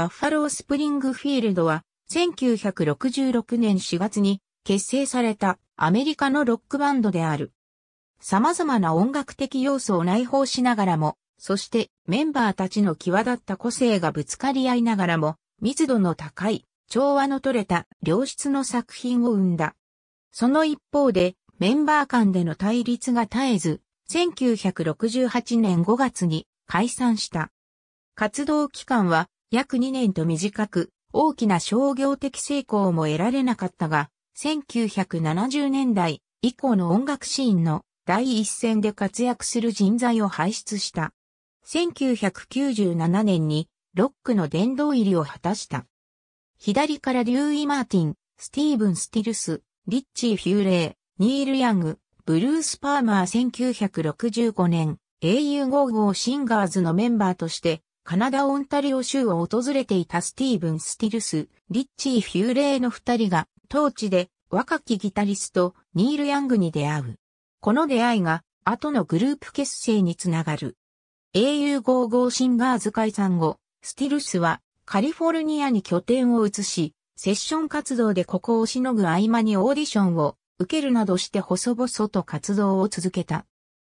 バッファロースプリングフィールドは、1966年4月に結成されたアメリカのロックバンドである。様々な音楽的要素を内包しながらも、そしてメンバーたちの際立った個性がぶつかり合いながらも、密度の高い、調和の取れた良質の作品を生んだ。その一方で、メンバー間での対立が絶えず、1968年5月に解散した。活動期間は約2年と短く、大きな商業的成功も得られなかったが、1970年代以降の音楽シーンの第一線で活躍する人材を輩出した。1997年にロックの殿堂入りを果たした。左からリューイ・マーティン、スティーブン・スティルス、リッチー・フューレイ、ニール・ヤング、ブルース・パーマー1965年、英雄55シンガーズのメンバーとしてカナダ・オンタリオ州を訪れていたスティーブン・スティルス、リッチー・フューレーの二人が、当地で若きギタリスト、ニール・ヤングに出会う。この出会いが、後のグループ結成につながる。英雄55シンガーズ解散後、スティルスはカリフォルニアに拠点を移し、セッション活動でここをしのぐ合間にオーディションを受けるなどして細々と活動を続けた。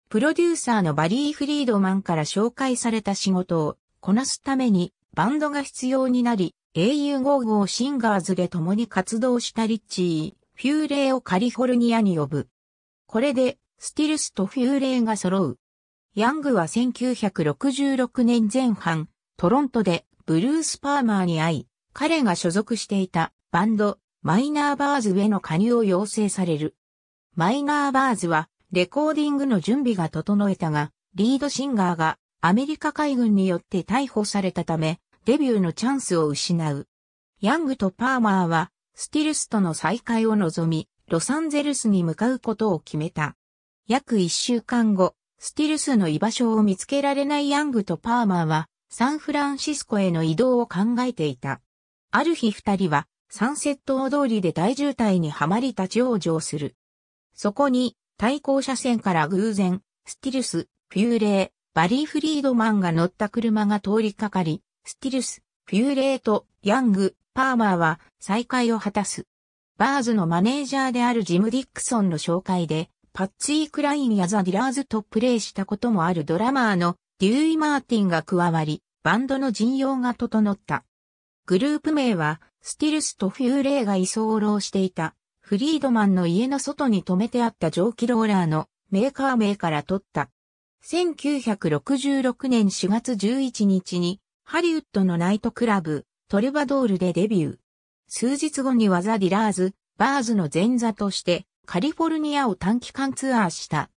プロデューサーのバリー・フリードマンから紹介された仕事をこなすためにバンドが必要になり、au55 シンガーズで共に活動したリッチー、フューレイをカリフォルニアに呼ぶ。これで、スティルスとフューレイが揃う。ヤングは1966年前半、トロントでブルース・パーマーに会い、彼が所属していたバンド、マイナーバーズへの加入を要請される。マイナーバーズは、レコーディングの準備が整えたが、リードシンガーがアメリカ海軍によって逮捕されたため、デビューのチャンスを失う。ヤングとパーマーは、スティルスとの再会を望み、ロサンゼルスに向かうことを決めた。約一週間後、スティルスの居場所を見つけられないヤングとパーマーは、サンフランシスコへの移動を考えていた。ある日二人は、サンセット通りで大渋滞にはまり立ち往生する。そこに、対向車線から偶然、スティルス、フューレー、バリー・フリードマンが乗った車が通りかかり、スティルス、フューレート、ヤング、パーマーは再会を果たす。バーズのマネージャーであるジム・ディックソンの紹介で、パッツィ・クラインやザ・ディラーズとプレイしたこともあるドラマーのデューイ・マーティンが加わり、バンドの陣容が整った。グループ名は、スティルスとフューレイが居候していた、フリードマンの家の外に止めてあった蒸気ローラーのメーカー名から取った。1966年4月11日にハリウッドのナイトクラブトルバドールでデビュー。数日後に技ディラーズ、バーズの前座としてカリフォルニアを短期間ツアーした。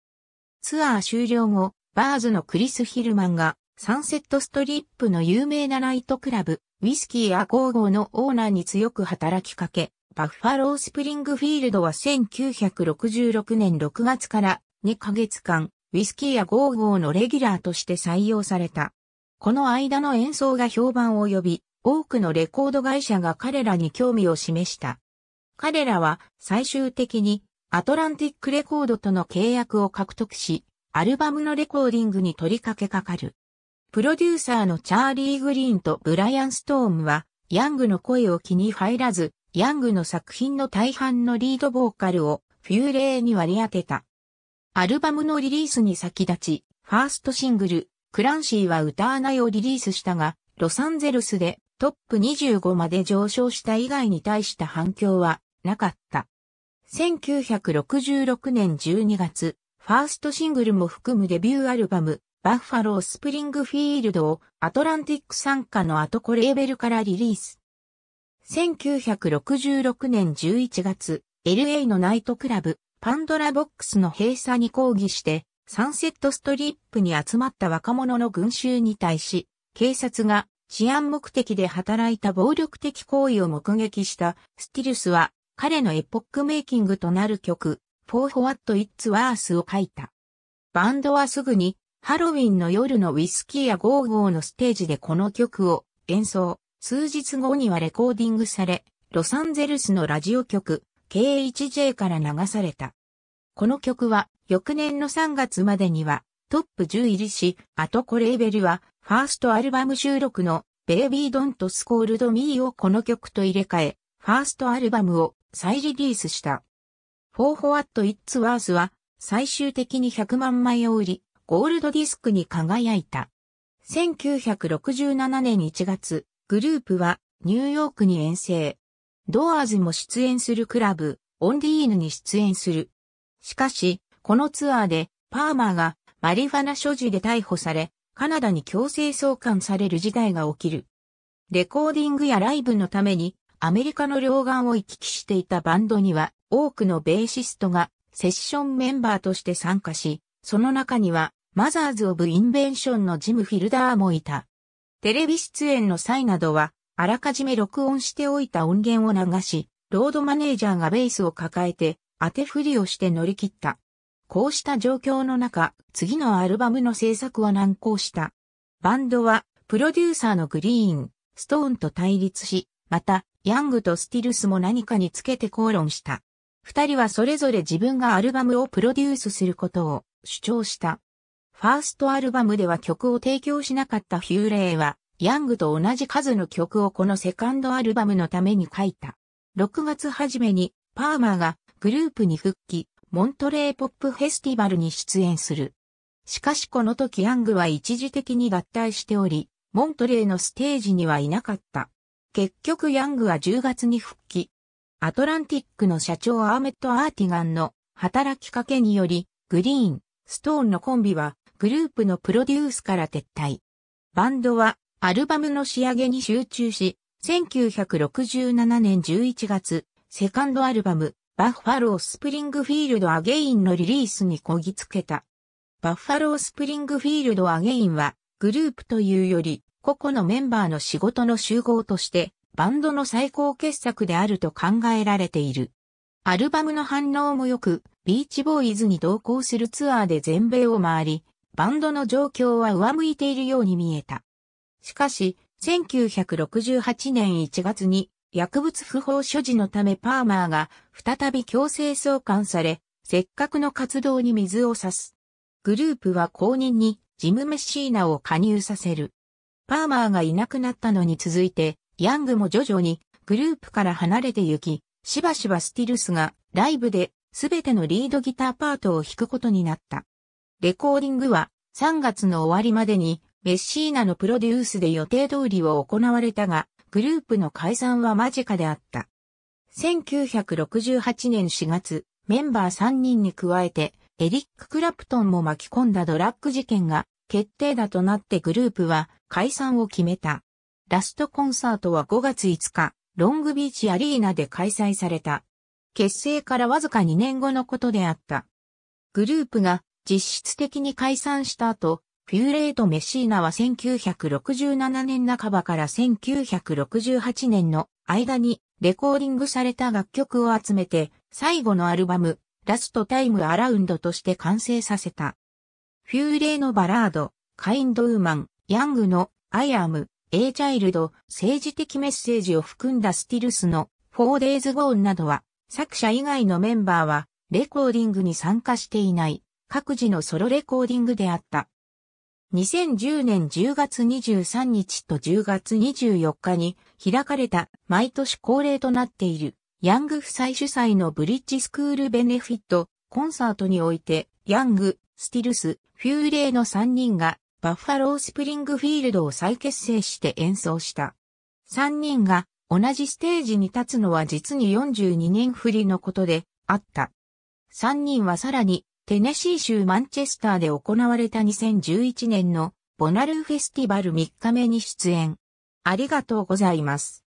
ツアー終了後、バーズのクリス・ヒルマンがサンセットストリップの有名なナイトクラブ、ウィスキーやゴーゴーのオーナーに強く働きかけ、バッファロースプリングフィールドは1966年6月から2ヶ月間、ウィスキーやゴーゴーのレギュラーとして採用された。この間の演奏が評判を呼び、多くのレコード会社が彼らに興味を示した。彼らは最終的にアトランティックレコードとの契約を獲得し、アルバムのレコーディングに取り掛けかかる。プロデューサーのチャーリー・グリーンとブライアン・ストームは、ヤングの声を気に入らず、ヤングの作品の大半のリードボーカルをフューレーに割り当てた。アルバムのリリースに先立ち、ファーストシングル、クランシーは歌わないをリリースしたが、ロサンゼルスでトップ25まで上昇した以外に対した反響はなかった。1966年12月、ファーストシングルも含むデビューアルバム、バッファロー・スプリングフィールドをアトランティック参加の後コレーベルからリリース。1966年11月、LA のナイトクラブ、パンドラボックスの閉鎖に抗議して、サンセットストリップに集まった若者の群衆に対し、警察が治安目的で働いた暴力的行為を目撃したスティルスは彼のエポックメイキングとなる曲 For What It's Worth を書いた。バンドはすぐにハロウィンの夜のウィスキーやゴーゴーのステージでこの曲を演奏。数日後にはレコーディングされ、ロサンゼルスのラジオ局 K1J から流された。この曲は翌年の3月までにはトップ10入りし、あとこレーベルはファーストアルバム収録のベイビードンとスコールドミーをこの曲と入れ替え、ファーストアルバムを再リリースした。For What It's w o r t は最終的に100万枚を売り、ゴールドディスクに輝いた。1967年1月、グループはニューヨークに遠征。ドアーズも出演するクラブ、オンディーヌに出演する。しかし、このツアーで、パーマーがマリファナ所持で逮捕され、カナダに強制送還される事態が起きる。レコーディングやライブのために、アメリカの両岸を行き来していたバンドには、多くのベーシストがセッションメンバーとして参加し、その中には、マザーズ・オブ・インベンションのジム・フィルダーもいた。テレビ出演の際などは、あらかじめ録音しておいた音源を流し、ロードマネージャーがベースを抱えて、当て振りをして乗り切った。こうした状況の中、次のアルバムの制作は難航した。バンドは、プロデューサーのグリーン、ストーンと対立し、また、ヤングとスティルスも何かにつけて口論した。二人はそれぞれ自分がアルバムをプロデュースすることを主張した。ファーストアルバムでは曲を提供しなかったヒューレイは、ヤングと同じ数の曲をこのセカンドアルバムのために書いた。6月初めにパーマーがグループに復帰、モントレーポップフェスティバルに出演する。しかしこの時ヤングは一時的に合体しており、モントレーのステージにはいなかった。結局ヤングは10月に復帰。アトランティックの社長アーメット・アーティガンの働きかけにより、グリーン、ストーンのコンビはグループのプロデュースから撤退。バンドはアルバムの仕上げに集中し、1967年11月、セカンドアルバム、バッファロー・スプリングフィールド・アゲインのリリースにこぎつけた。バッファロー・スプリングフィールド・アゲインは、グループというより、個々のメンバーの仕事の集合として、バンドの最高傑作であると考えられている。アルバムの反応も良く、ビーチボーイズに同行するツアーで全米を回り、バンドの状況は上向いているように見えた。しかし、1968年1月に薬物不法所持のためパーマーが再び強制送還され、せっかくの活動に水を差す。グループは公認にジム・メッシーナを加入させる。パーマーがいなくなったのに続いて、ヤングも徐々にグループから離れて行き、しばしばスティルスがライブで全てのリードギターパートを弾くことになった。レコーディングは3月の終わりまでにメッシーナのプロデュースで予定通りを行われたが、グループの解散は間近であった。1968年4月、メンバー3人に加えて、エリック・クラプトンも巻き込んだドラッグ事件が決定打となってグループは解散を決めた。ラストコンサートは5月5日、ロングビーチアリーナで開催された。結成からわずか2年後のことであった。グループが実質的に解散した後、ピューレート・メシーナは1967年半ばから1968年の間にレコーディングされた楽曲を集めて最後のアルバムラストタイムアラウンドとして完成させた。フューレーのバラード、カインドウーマン、ヤングのアイアム、エイチャイルド、政治的メッセージを含んだスティルスのフォーデイズゴーンなどは作者以外のメンバーはレコーディングに参加していない各自のソロレコーディングであった。2010年10月23日と10月24日に開かれた毎年恒例となっているヤング夫妻主催のブリッジスクールベネフィットコンサートにおいてヤング、スティルス、フューレイの3人がバッファロースプリングフィールドを再結成して演奏した。3人が同じステージに立つのは実に42年振りのことであった。3人はさらにテネシー州マンチェスターで行われた2011年のボナルーフェスティバル3日目に出演。ありがとうございます。